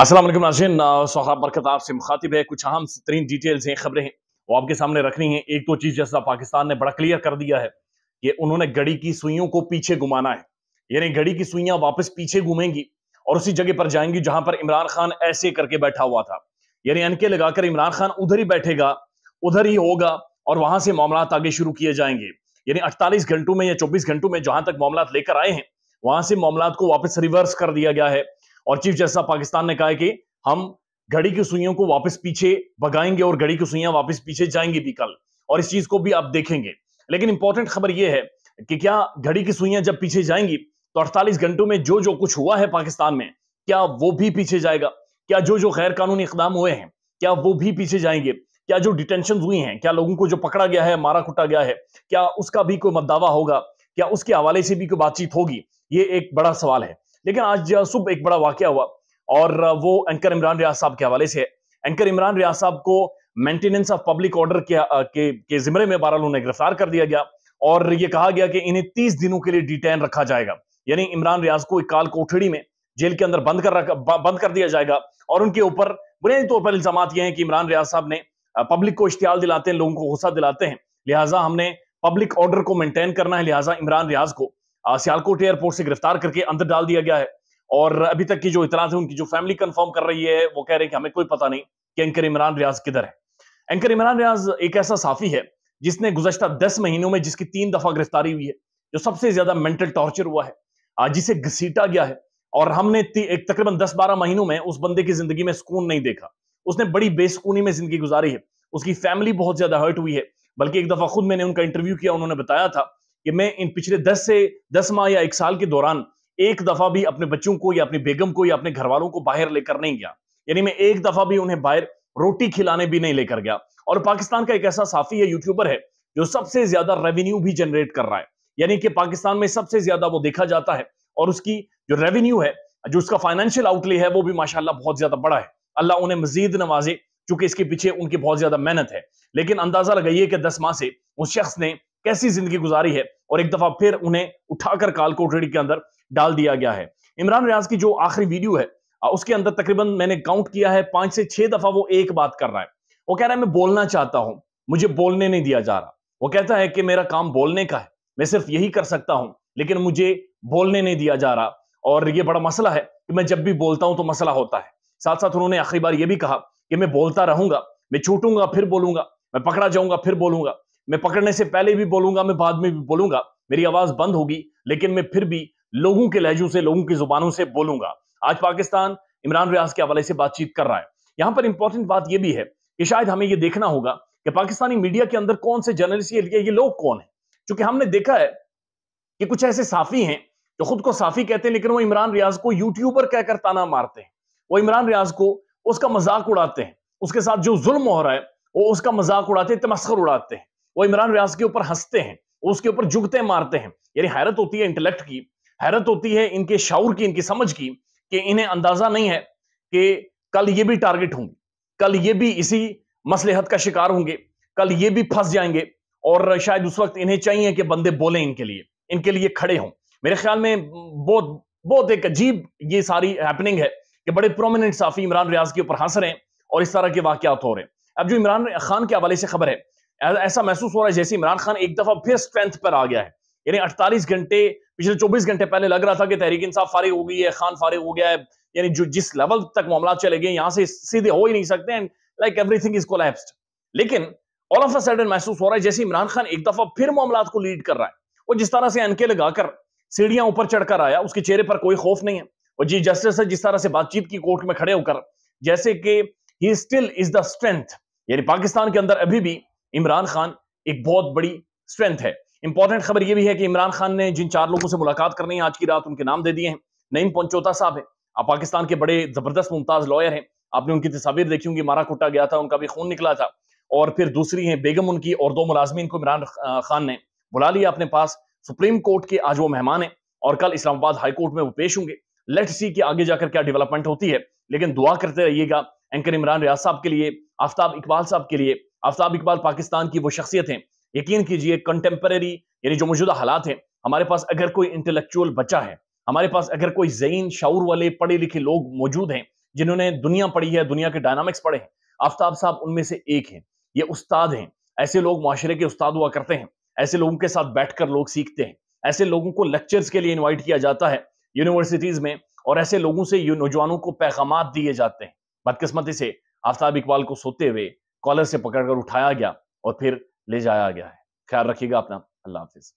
असल नाजिन सोहराब बरकत आपसे मुखातिब है कुछ अहम तरीन डिटेल्स हैं खबरें हैं वो आपके सामने रखनी है एक तो चीज़ जैसा पाकिस्तान ने बड़ा क्लियर कर दिया है कि उन्होंने घड़ी की सुइयों को पीछे घुमाना है यानी घड़ी की सुइयां वापस पीछे घूमेंगी और उसी जगह पर जाएंगी जहां पर इमरान खान ऐसे करके बैठा हुआ था यानी अनके लगाकर इमरान खान उधर ही बैठेगा उधर ही होगा और वहां से मामला आगे शुरू किए जाएंगे यानी अड़तालीस घंटों में या चौबीस घंटों में जहां तक मामला लेकर आए हैं वहां से मामला को वापस रिवर्स कर दिया गया है और चीफ ऑफ पाकिस्तान ने कहा कि हम घड़ी की सुइयों को वापस पीछे भगाएंगे और घड़ी की सुइयां वापस पीछे जाएंगी भी कल और इस चीज को भी आप देखेंगे लेकिन इंपॉर्टेंट खबर यह है कि क्या घड़ी की सुइयां जब पीछे जाएंगी तो 48 घंटों में जो जो कुछ हुआ है पाकिस्तान में क्या वो भी पीछे जाएगा क्या जो जो गैर कानूनी इकदाम हुए हैं क्या वो भी पीछे जाएंगे क्या जो डिटेंशन हुई हैं क्या लोगों को जो पकड़ा गया है मारा कुटा गया है क्या उसका भी कोई मददावा होगा क्या उसके हवाले से भी कोई बातचीत होगी ये एक बड़ा सवाल है लेकिन आज सुबह एक बड़ा वाक्य हुआ और वो एंकर इमरान रियाज साहब के हवाले से है एंकर इमरान रियाज साहब को मेंटेनेंस ऑफ पब्लिक ऑर्डर के के जिमरे में बहरहाल उन्हें गिरफ्तार कर दिया गया और ये कहा गया कि इन्हें तीस दिनों के लिए डिटेन रखा जाएगा यानी इमरान रियाज को इकाल कोठड़ी में जेल के अंदर बंद कर रखा बंद कर दिया जाएगा और उनके ऊपर बुनियादी तौर पर इल्जाम ये हैं कि इमरान रियाज साहब ने पब्लिक को इश्तियाल दिलाते हैं लोगों को गुस्सा दिलाते हैं लिहाजा हमने पब्लिक ऑर्डर को मेंटेन करना है लिहाजा इमरान रियाज को सियालकोट एयरपोर्ट से गिरफ्तार करके अंदर डाल दिया गया है और अभी तक की जो इतना है उनकी जो फैमिली कंफर्म कर रही है वो कह रहे हैं कि हमें कोई पता नहीं कि एंकर इमरान रियाज किधर है एंकर इमरान रियाज एक ऐसा साफी है जिसने गुजशत दस महीनों में जिसकी तीन दफा गिरफ्तारी हुई है जो सबसे ज्यादा मेंटल टॉर्चर हुआ है आज जिसे घसीटा गया है और हमने तकरीबन दस बारह महीनों में उस बंदे की जिंदगी में सुकून नहीं देखा उसने बड़ी बेसकूनी में जिंदगी गुजारी है उसकी फैमिली बहुत ज्यादा हर्ट हुई है बल्कि एक दफा खुद मैंने उनका इंटरव्यू किया उन्होंने बताया था कि मैं इन पिछले दस से दस माह या एक साल के दौरान एक दफा भी अपने बच्चों को या अपनी बेगम को या अपने घर वालों को बाहर लेकर नहीं गया यानी मैं एक दफा भी उन्हें बाहर रोटी खिलाने भी नहीं लेकर गया और पाकिस्तान का एक ऐसा साफी या यूट्यूबर है जो सबसे ज्यादा रेवेन्यू भी जनरेट कर रहा है यानी कि पाकिस्तान में सबसे ज्यादा वो देखा जाता है और उसकी जो रेवेन्यू है जो उसका फाइनेंशियल आउटले है वो भी माशाला बहुत ज्यादा बड़ा है अल्लाह उन्हें मजीद नवाजे चूंकि इसके पीछे उनकी बहुत ज्यादा मेहनत है लेकिन अंदाजा लगाइए कि दस माह से उस शख्स ने कैसी जिंदगी गुजारी है और एक दफा फिर उन्हें उठाकर काल कोठरी के अंदर डाल दिया गया है इमरान रियाज की जो आखिरी वीडियो है उसके अंदर तकरीबन मैंने काउंट किया है पांच से छह दफा वो एक बात कर रहा है वो कह रहा है मैं बोलना चाहता हूं मुझे बोलने नहीं दिया जा रहा वो कहता है कि मेरा काम बोलने का है मैं सिर्फ यही कर सकता हूं लेकिन मुझे बोलने नहीं दिया जा रहा और ये बड़ा मसला है कि मैं जब भी बोलता हूं तो मसला होता है साथ साथ उन्होंने आखिरी बार ये भी कहा कि मैं बोलता रहूंगा मैं छूटूंगा फिर बोलूंगा मैं पकड़ा जाऊंगा फिर बोलूंगा मैं पकड़ने से पहले भी बोलूंगा मैं बाद में भी बोलूंगा मेरी आवाज बंद होगी लेकिन मैं फिर भी लोगों के लहजों से लोगों की जुबानों से बोलूंगा आज पाकिस्तान इमरान रियाज के हवाले से बातचीत कर रहा है यहां पर इंपॉर्टेंट बात यह भी है कि शायद हमें यह देखना होगा कि पाकिस्तानी मीडिया के अंदर कौन से जर्नलिस्ट ये लोग कौन है क्योंकि हमने देखा है कि कुछ ऐसे साफी हैं जो खुद को साफी कहते हैं लेकिन वो इमरान रियाज को यूट्यूबर कहकर ताना मारते हैं वो इमरान रियाज को उसका मजाक उड़ाते हैं उसके साथ जो जुल्म हो रहा है वो उसका मजाक उड़ाते हैं तमस्कर उड़ाते हैं वो इमरान रियाज के ऊपर हंसते हैं उसके ऊपर जुगते मारते हैं यानी हैरत होती है इंटेलेक्ट की हैरत होती है इनके शाउर की इनकी समझ की कि इन्हें अंदाजा नहीं है कि कल ये भी टारगेट होंगे कल ये भी इसी मसलहत का शिकार होंगे कल ये भी फंस जाएंगे और शायद उस वक्त इन्हें चाहिए कि बंदे बोले इनके लिए इनके लिए खड़े हों मेरे ख्याल में बहुत बहुत एक अजीब ये सारी हैपनिंग है कि बड़े प्रोमिनेंट साफी इमरान रियाज के ऊपर हंस रहे हैं और इस तरह के वाकत हो रहे हैं अब जो इमरान खान के हवाले से खबर है ऐसा महसूस हो रहा है जैसे इमरान खान एक दफा फिर स्ट्रेंथ पर आ गया है यानी 48 घंटे पिछले 24 घंटे पहले लग रहा था कि तहरीक इंसाफ फारिग हो गई है खान फारिग हो गया है यानी जो जिस लेवल तक मामला चले गए यहां से सीधे हो ही नहीं सकते and like everything is collapsed लेकिन ऑल ऑफ अ सडन महसूस हो रहा है जैसे इमरान खान एक दफा फिर मामला को लीड कर रहा है और जिस तरह से एनके लगाकर सीढ़ियां ऊपर चढ़कर आया उसके चेहरे पर कोई खौफ नहीं है और जी जस्टिस है जिस तरह से बातचीत की कोर्ट में खड़े होकर जैसे कि ही स्टिल इज द स्ट्रेंथ यानी पाकिस्तान के अंदर अभी भी इमरान खान एक बहुत बड़ी स्ट्रेंथ है इंपॉर्टेंट खबर यह भी है कि इमरान खान ने जिन चार लोगों से मुलाकात करनी है आज की रात उनके नाम दे दिए हैं नईम पंचोता साहब है आप पाकिस्तान के बड़े जबरदस्त मुमताज लॉयर हैं आपने उनकी तस्वीर देखी होंगी मारा कुटा गया था उनका भी खून निकला था और फिर दूसरी है बेगम उनकी और दो मुलाजमीन को इमरान खान ने बुला लिया अपने पास सुप्रीम कोर्ट के आज वो मेहमान है और कल इस्लामाबाद हाईकोर्ट में वो पेश होंगे लेट सी कि आगे जाकर क्या डेवलपमेंट होती है लेकिन दुआ करते रहिएगा एंकर इमरान रियाज साहब के लिए आफ्ताब इकबाल साहब के लिए आफ्ताब इकबाल पाकिस्तान की वो शख्सियत हैं यकीन कीजिए कंटेम्प्रेरी यानी जो मौजूदा हालात हैं हमारे पास अगर कोई इंटेलेक्चुअल बचा है हमारे पास अगर कोई जहीन शाऊर वाले पढ़े लिखे लोग मौजूद हैं जिन्होंने दुनिया पढ़ी है दुनिया के डायनामिक्स पढ़े हैं आफ्ताब साहब उनमें से एक हैं ये उस्ताद हैं ऐसे लोग माशरे के उस्ताद हुआ करते हैं ऐसे लोगों के साथ बैठ लोग सीखते हैं ऐसे लोगों को लेक्चर्स के लिए इन्वाइट किया जाता है यूनिवर्सिटीज में और ऐसे लोगों से नौजवानों को पैगाम दिए जाते हैं बदकस्मती से आफ्ताब इकबाल को सोते हुए कॉलर से पकड़कर उठाया गया और फिर ले जाया गया है ख्याल रखिएगा अपना अल्लाह हाफिज़